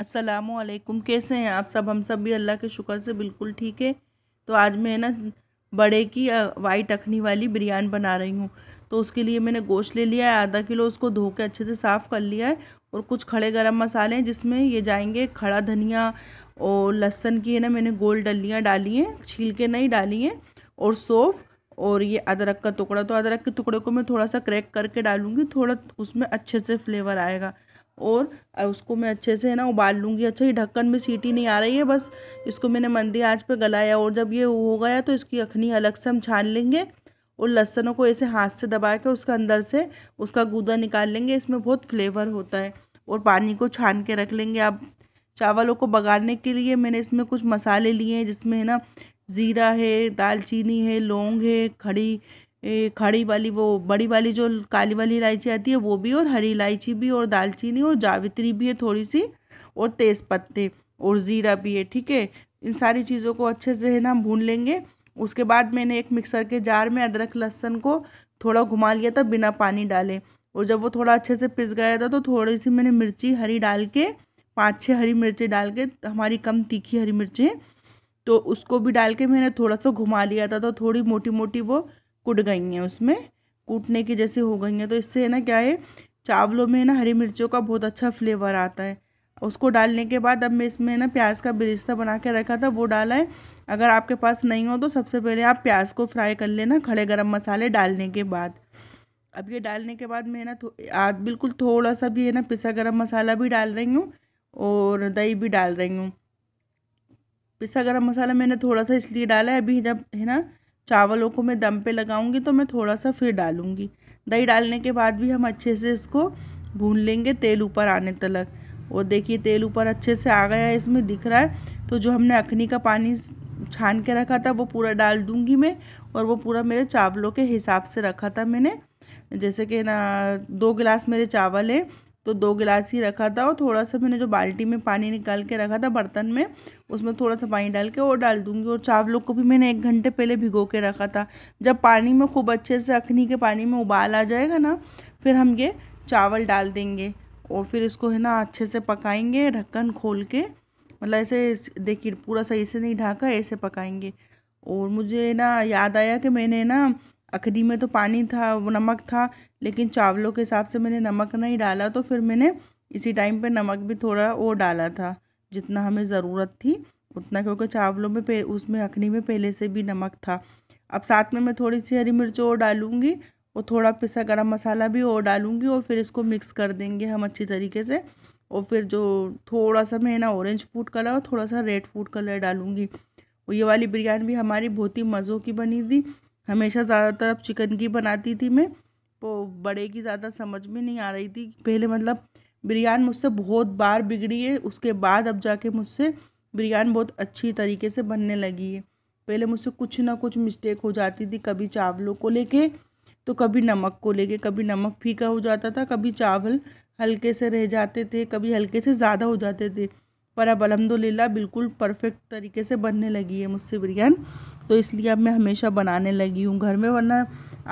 असलकुम कैसे हैं आप सब हम सब भी अल्लाह के शुक्र से बिल्कुल ठीक है तो आज मैं है ना बड़े की वाइट अखनी वाली बिरयानी बना रही हूँ तो उसके लिए मैंने गोश्त ले लिया है आधा किलो उसको धो के अच्छे से साफ़ कर लिया है और कुछ खड़े गरम मसाले हैं जिसमें ये जाएंगे खड़ा धनिया और लहसन की है ना मैंने गोल डलियाँ डाली हैं छील के नहीं डाली हैं और सौफ़ और ये अदरक का टुकड़ा तो अदरक के टुकड़े को मैं थोड़ा सा क्रैक करके डालूँगी थोड़ा उसमें अच्छे से फ्लेवर आएगा और उसको मैं अच्छे से है ना उबाल लूँगी अच्छा ये ढक्कन में सीटी नहीं आ रही है बस इसको मैंने मंदी आँच पर गलाया और जब ये हो गया तो इसकी अखनी अलग से हम छान लेंगे और लहसनों को ऐसे हाथ से दबा के उसका अंदर से उसका गूदा निकाल लेंगे इसमें बहुत फ्लेवर होता है और पानी को छान के रख लेंगे आप चावलों को बगाड़ने के लिए मैंने इसमें कुछ मसाले लिए हैं जिसमें है ना ज़ीरा है दालचीनी है लौंग है खड़ी खड़ी वाली वो बड़ी वाली जो काली वाली इलायची आती है वो भी और हरी इलायची भी और दालचीनी और जावित्री भी है थोड़ी सी और तेज़ पत्ते और ज़ीरा भी है ठीक है इन सारी चीज़ों को अच्छे से है ना भून लेंगे उसके बाद मैंने एक मिक्सर के जार में अदरक लहसन को थोड़ा घुमा लिया था बिना पानी डाले और जब वो थोड़ा अच्छे से पिस गया था तो थोड़ी सी मैंने मिर्ची हरी डाल के पाँच छः हरी मिर्ची डाल के हमारी कम तीखी हरी मिर्चें तो उसको भी डाल के मैंने थोड़ा सा घुमा लिया था तो थोड़ी मोटी मोटी वो कुट गई हैं उसमें कूटने की जैसे हो गई हैं तो इससे है ना क्या है चावलों में ना हरी मिर्चों का बहुत अच्छा फ्लेवर आता है उसको डालने के बाद अब मैं इसमें ना प्याज का बिरिस्ता बना के रखा था वो डाला है अगर आपके पास नहीं हो तो सबसे पहले आप प्याज को फ्राई कर लेना खड़े गरम मसाले डालने के बाद अब ये डालने के बाद मैं ना आज बिल्कुल थोड़ा सा भी है ना पिसा गरम मसाला भी डाल रही हूँ और दही भी डाल रही हूँ पिसा गरम मसाला मैंने थोड़ा सा इसलिए डाला है अभी जब है ना चावलों को मैं दम पे लगाऊंगी तो मैं थोड़ा सा फिर डालूंगी दही डालने के बाद भी हम अच्छे से इसको भून लेंगे तेल ऊपर आने तलक और देखिए तेल ऊपर अच्छे से आ गया है इसमें दिख रहा है तो जो हमने अखनी का पानी छान के रखा था वो पूरा डाल दूंगी मैं और वो पूरा मेरे चावलों के हिसाब से रखा था मैंने जैसे कि ना दो गिलास मेरे चावल हैं तो दो गिलास ही रखा था और थोड़ा सा मैंने जो बाल्टी में पानी निकाल के रखा था बर्तन में उसमें थोड़ा सा पानी डाल के और डाल दूंगी और चावलों को भी मैंने एक घंटे पहले भिगो के रखा था जब पानी में खूब अच्छे से अखनी के पानी में उबाल आ जाएगा ना फिर हम ये चावल डाल देंगे और फिर इसको है ना अच्छे से पकाएंगे ढक्कन खोल के मतलब ऐसे देखिए पूरा सही से नहीं ढाका ऐसे पकाएंगे और मुझे ना याद आया कि मैंने ना अखनी में तो पानी था नमक था लेकिन चावलों के हिसाब से मैंने नमक नहीं डाला तो फिर मैंने इसी टाइम पे नमक भी थोड़ा और डाला था जितना हमें ज़रूरत थी उतना क्योंकि चावलों में उसमें अखनी में पहले से भी नमक था अब साथ में मैं थोड़ी सी हरी मिर्च और डालूँगी और थोड़ा पिसा गरम मसाला भी और डालूँगी और फिर इसको मिक्स कर देंगे हम अच्छी तरीके से और फिर जो थोड़ा सा मैं ना ऑरेंज फूड कलर और थोड़ा सा रेड फूड कलर डालूँगी और ये वाली बिरयानी भी हमारी बहुत ही मज़ों की बनी थी हमेशा ज़्यादातर अब चिकन की बनाती थी मैं को बड़े की ज़्यादा समझ में नहीं आ रही थी पहले मतलब बिरयान मुझसे बहुत बार बिगड़ी है उसके बाद अब जाके मुझसे बिरयान बहुत अच्छी तरीके से बनने लगी है पहले मुझसे कुछ ना कुछ मिस्टेक हो जाती थी कभी चावलों को लेके तो कभी नमक को लेके कभी नमक फीका हो जाता था कभी चावल हल्के से रह जाते थे कभी हल्के से ज़्यादा हो जाते थे पर अब अलहमदिल्ला बिल्कुल परफेक्ट तरीके से बनने लगी है मुझसे बिरयान तो इसलिए अब मैं हमेशा बनाने लगी हूँ घर में वरना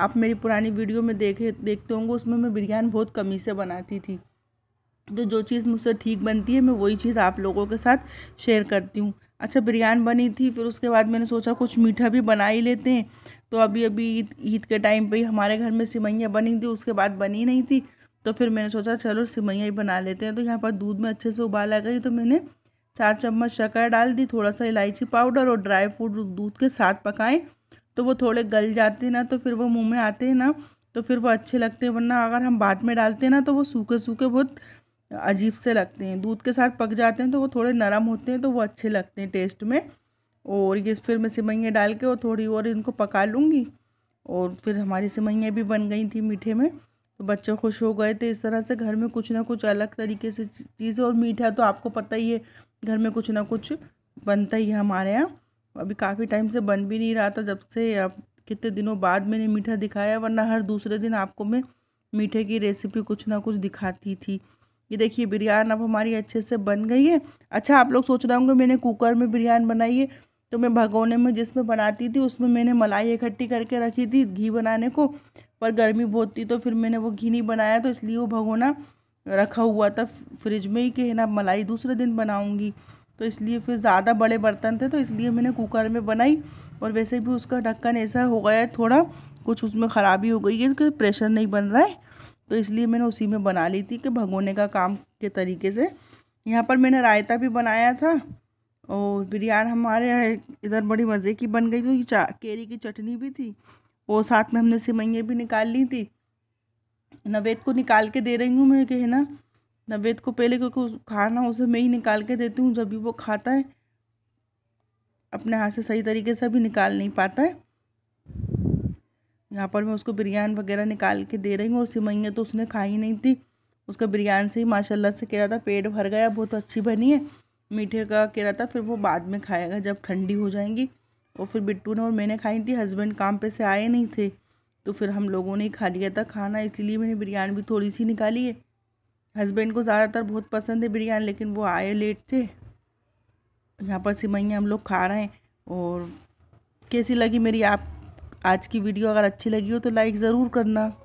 आप मेरी पुरानी वीडियो में देखे देखते होंगे उसमें मैं बिरयानी बहुत कमी से बनाती थी तो जो चीज़ मुझसे ठीक बनती है मैं वही चीज़ आप लोगों के साथ शेयर करती हूँ अच्छा बिरयानी बनी थी फिर उसके बाद मैंने सोचा कुछ मीठा भी बना ही लेते हैं तो अभी अभी ईद ईद के टाइम ही हमारे घर में सिवैयाँ बनी थी उसके बाद बनी नहीं थी तो फिर मैंने सोचा चलो सिवैयाँ ही बना लेते हैं तो यहाँ पर दूध में अच्छे से उबाल आ गई तो मैंने चार चम्मच शक्कर डाल दी थोड़ा सा इलायची पाउडर और ड्राई फ्रूट दूध के साथ पकाएं तो वो थोड़े गल जाते ना तो फिर वो मुँह में आते हैं ना तो फिर वो अच्छे लगते हैं वरना अगर हम बाद में डालते हैं ना तो वो सूखे सूखे बहुत अजीब से लगते हैं दूध के साथ पक जाते हैं तो वो थोड़े नरम होते हैं तो वो अच्छे लगते हैं टेस्ट में और ये फिर मैं सिमैयाँ डाल के और थोड़ी और इनको पका लूँगी और फिर हमारी सिमैयाँ भी बन गई थी मीठे में तो बच्चे खुश हो गए थे इस तरह से घर में कुछ ना कुछ अलग तरीके से चीज़ें और मीठा तो आपको पता ही है घर में कुछ ना कुछ बनता ही है हमारे यहाँ अभी काफ़ी टाइम से बन भी नहीं रहा था जब से अब कितने दिनों बाद मैंने मीठा दिखाया वरना हर दूसरे दिन आपको मैं मीठे की रेसिपी कुछ ना कुछ दिखाती थी ये देखिए बिरयान अब हमारी अच्छे से बन गई है अच्छा आप लोग सोच रहे होंगे मैंने कुकर में बिरयान बनाई है तो मैं भगोने में जिसमें बनाती थी उसमें मैंने मलाई इकट्ठी करके रखी थी घी बनाने को पर गर्मी बहुत थी तो फिर मैंने वो घी नहीं बनाया तो इसलिए वो भगोना रखा हुआ था फ्रिज में ही कि है ना मलाई दूसरे दिन बनाऊँगी तो इसलिए फिर ज़्यादा बड़े बर्तन थे तो इसलिए मैंने कुकर में बनाई और वैसे भी उसका ढक्कन ऐसा हो गया है थोड़ा कुछ उसमें ख़राबी हो गई है कि प्रेशर नहीं बन रहा है तो इसलिए मैंने उसी में बना ली थी कि भगोने का काम के तरीके से यहाँ पर मैंने रायता भी बनाया था और बिरयान हमारे इधर बड़ी मज़े की बन गई थी चा केरी की चटनी भी थी और साथ में हमने सिमैया भी निकाल ली थी नवेद को निकाल के दे रही हूँ मैं कहना नवेद को पहले क्योंकि खाना उसे मैं ही निकाल के देती हूँ जब भी वो खाता है अपने हाथ से सही तरीके से अभी निकाल नहीं पाता है यहाँ पर मैं उसको बिरयान वगैरह निकाल के दे रही हूँ और सिमैया तो उसने खाई नहीं थी उसका बिरयान से ही माशाल्लाह से कह रहा था पेट भर गया बहुत तो अच्छी बनी है मीठे का कह रहा था फिर वो बाद में खाएगा जब ठंडी हो जाएंगी और फिर बिट्टू ने और मैंने खाई थी हस्बैंड काम पे से आए नहीं थे तो फिर हम लोगों ने खा लिया था खाना इसीलिए मैंने बिरयानी भी थोड़ी सी निकाली है हस्बैंड को ज़्यादातर बहुत पसंद है बिरयानी लेकिन वो आए लेट थे यहाँ पर सिमैया हम लोग खा रहे हैं और कैसी लगी मेरी आप आज की वीडियो अगर अच्छी लगी हो तो लाइक ज़रूर करना